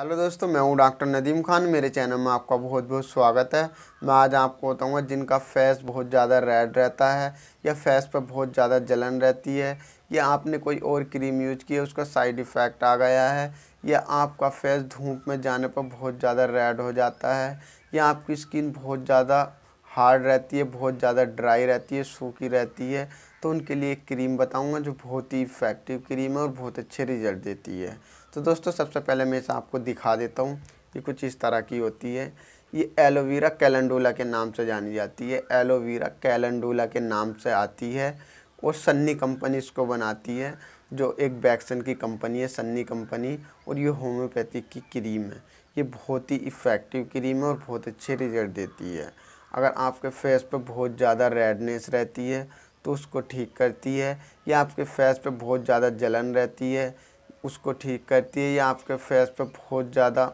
hello दोस्तों मैं हूं डॉक्टर नदीम खान मेरे चैनल में आपका बहुत बहुत स्वागत है मैं आज आपको बताऊंगा जिनका फेस बहुत ज़्यादा रेड रहता है या फेस पर बहुत ज़्यादा जलन रहती है या आपने कोई और क्रीम यूज की है उसका साइड इफ़ेक्ट आ गया है या आपका फेस धूप में जाने पर बहुत ज़्यादा रेड हो जाता है या आपकी स्किन बहुत ज़्यादा हार्ड रहती है बहुत ज़्यादा ड्राई रहती है सूखी रहती है तो उनके लिए एक क्रीम बताऊंगा जो बहुत ही इफ़ेक्टिव क्रीम है और बहुत अच्छे रिजल्ट देती है तो दोस्तों सबसे पहले मैं इसे आपको दिखा देता हूँ ये कुछ इस तरह की होती है ये एलोवेरा कैलेंडोला के नाम से जानी जाती है एलोवेरा कैलेंडोला के नाम से आती है और सन्नी कंपनी इसको बनाती है जो एक बैक्सन की कंपनी है सन्नी कंपनी और ये होम्योपैथिक की क्रीम है ये बहुत ही इफ़ेक्टिव क्रीम है और बहुत अच्छे रिजल्ट देती है अगर आपके फेस पे बहुत ज़्यादा रेडनेस रहती है तो उसको ठीक करती है या आपके फेस पे बहुत ज़्यादा जलन रहती है उसको ठीक करती है या आपके फेस पे बहुत ज़्यादा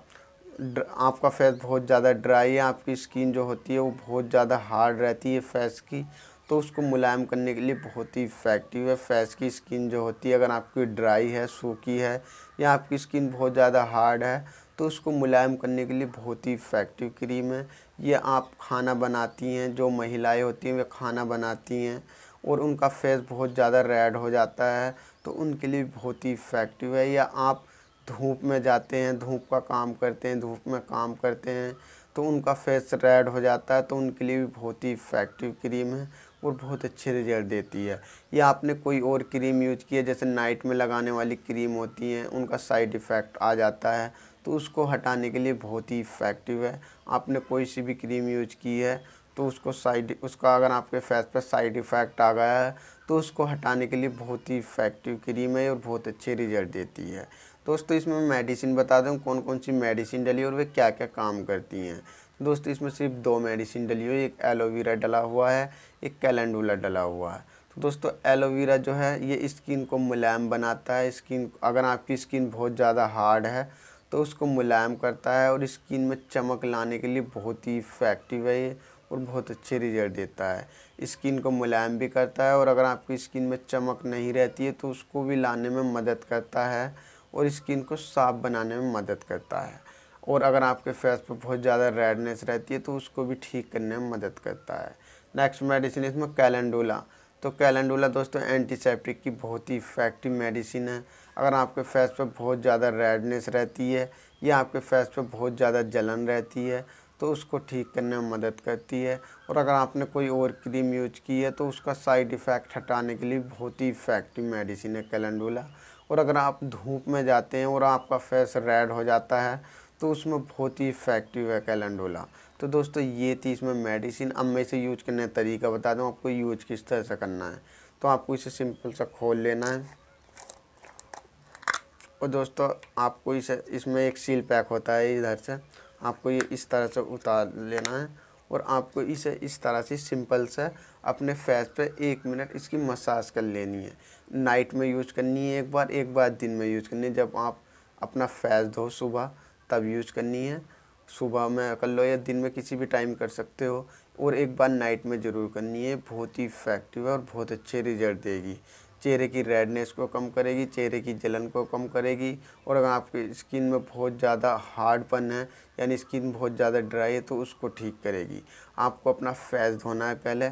आपका फेस बहुत ज़्यादा ड्राई है आपकी स्किन जो होती है वो बहुत ज़्यादा हार्ड रहती है फेस की तो उसको मुलायम करने के लिए बहुत ही इफ़ेक्टिव है फेस की स्किन जो होती है अगर आपकी ड्राई है सूखी है या आपकी स्किन बहुत ज़्यादा हार्ड है तो उसको मुलायम करने के लिए बहुत ही इफ़ेक्टिव क्रीम है ये आप खाना बनाती हैं जो महिलाएं होती हैं वे खाना बनाती हैं और उनका फेस बहुत ज़्यादा रेड हो जाता है तो उनके लिए बहुत ही इफ़ेक्टिव है या आप धूप में जाते हैं धूप का काम करते हैं धूप में काम करते हैं तो उनका फेस रेड हो जाता है तो उनके लिए भी बहुत ही इफ़ेक्टिव क्रीम है और बहुत अच्छे रिजल्ट देती है या आपने कोई और क्रीम यूज किया जैसे नाइट में लगाने वाली क्रीम होती हैं उनका साइड इफ़ेक्ट आ जाता है तो उसको हटाने के लिए बहुत ही इफ़ेक्टिव है आपने कोई सी भी क्रीम यूज की है तो उसको साइड उसका अगर आपके फेस पर साइड इफ़ेक्ट आ गया है तो उसको हटाने के लिए बहुत ही इफ़ेक्टिव क्रीम है और बहुत अच्छे रिजल्ट देती है दोस्तों इसमें मेडिसिन बता दूँ कौन कौन सी मेडिसिन डली और वे क्या क्या काम करती हैं दोस्तों इसमें सिर्फ दो मेडिसिन डली हुई एक एलोवेरा डला हुआ है एक कैलेंडुला डला हुआ है तो दोस्तों एलोवेरा जो है ये स्किन को मुलायम बनाता है स्किन अगर आपकी स्किन बहुत ज़्यादा हार्ड है तो उसको मुलायम करता है और स्किन में चमक लाने के लिए बहुत ही इफेक्टिव है ये और बहुत अच्छे रिजल्ट देता है स्किन को मुलायम भी करता है और अगर आपकी स्किन में चमक नहीं रहती है तो उसको भी लाने में मदद करता है और स्किन को साफ बनाने में मदद करता है और अगर आपके फेस पर बहुत ज़्यादा रेडनेस रहती है तो उसको भी ठीक करने में मदद करता है नेक्स्ट मेडिसिन इसमें कैलेंडोला तो कैलेंडुला दोस्तों एंटीसेप्टिक की बहुत ही इफेक्टिव मेडिसिन है अगर आपके फेस पर बहुत ज़्यादा रेडनेस रहती है या आपके फेस पर बहुत ज़्यादा जलन रहती है तो उसको ठीक करने में मदद करती है और अगर आपने कोई और क्रीम यूज की है तो उसका साइड इफ़ेक्ट हटाने के लिए बहुत ही इफ़ेक्टिव मेडिसिन है कैलेंडुला और अगर आप धूप में जाते हैं और आपका फेस रेड हो जाता है तो उसमें बहुत ही इफेक्टिव है कैलेंडोला तो दोस्तों ये थी इसमें मेडिसिन अब मैं इसे यूज करने का तरीका बता दूँ आपको यूज किस तरह से करना है तो आपको इसे सिंपल सा खोल लेना है और दोस्तों आपको इसे इसमें एक सील पैक होता है इधर से आपको ये इस तरह से उतार लेना है और आपको इसे इस तरह से सिंपल से अपने फेस पे एक मिनट इसकी मसाज कर लेनी है नाइट में यूज करनी है एक बार एक बार दिन में यूज करनी है जब आप अपना फेस धो सुबह तब यूज करनी है सुबह में कर लो या दिन में किसी भी टाइम कर सकते हो और एक बार नाइट में ज़रूर करनी है बहुत ही इफेक्टिव है और बहुत अच्छे रिजल्ट देगी चेहरे की रेडनेस को कम करेगी चेहरे की जलन को कम करेगी और अगर आपकी स्किन में बहुत ज़्यादा हार्डपन है यानी स्किन बहुत ज़्यादा ड्राई है तो उसको ठीक करेगी आपको अपना फेस धोना है पहले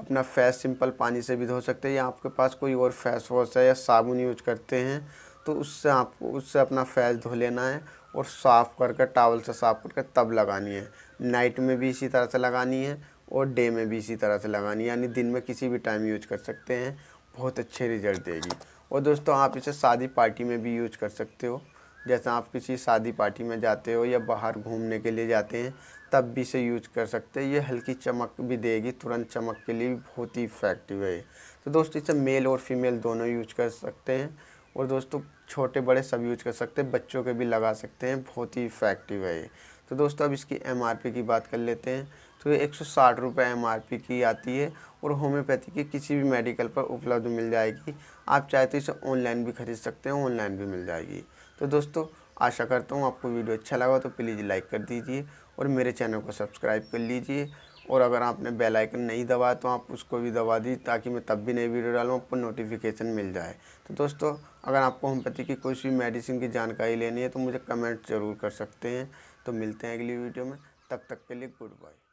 अपना फेस सिंपल पानी से भी धो सकते हैं या आपके पास कोई और फेस वॉश है या साबुन यूज करते हैं तो उससे आपको उससे अपना फैज धो लेना है और साफ़ करके टावल से साफ़ करके तब लगानी है नाइट में भी इसी तरह से लगानी है और डे में भी इसी तरह से लगानी है यानी दिन में किसी भी टाइम यूज कर सकते हैं बहुत अच्छे रिजल्ट देगी और दोस्तों आप इसे शादी पार्टी में भी यूज कर सकते हो जैसे आप किसी शादी पार्टी में जाते हो या बाहर घूमने के लिए जाते हैं तब भी इसे यूज कर सकते हैं ये हल्की चमक भी देगी तुरंत चमक के लिए बहुत ही इफेक्टिव है तो दोस्तों इसे मेल और फीमेल दोनों यूज कर सकते हैं और दोस्तों छोटे बड़े सब यूज कर सकते हैं बच्चों के भी लगा सकते हैं बहुत ही इफेक्टिव है ये तो दोस्तों अब इसकी एमआरपी की बात कर लेते हैं तो ये एक सौ साठ रुपये एम की आती है और होम्योपैथी की किसी भी मेडिकल पर उपलब्ध मिल जाएगी आप चाहे तो इसे ऑनलाइन भी खरीद सकते हैं ऑनलाइन भी मिल जाएगी तो दोस्तों आशा करता हूँ आपको वीडियो अच्छा लगा तो प्लीज़ लाइक कर दीजिए और मेरे चैनल को सब्सक्राइब कर लीजिए और अगर आपने बेल आइकन नहीं दबाया तो आप उसको भी दबा दी ताकि मैं तब भी नई वीडियो डालूँ आपको नोटिफिकेशन मिल जाए तो दोस्तों अगर आपको होम्योपैथी की कोई भी मेडिसिन की जानकारी लेनी है तो मुझे कमेंट ज़रूर कर सकते हैं तो मिलते हैं अगली वीडियो में तब तक के लिए गुड बाय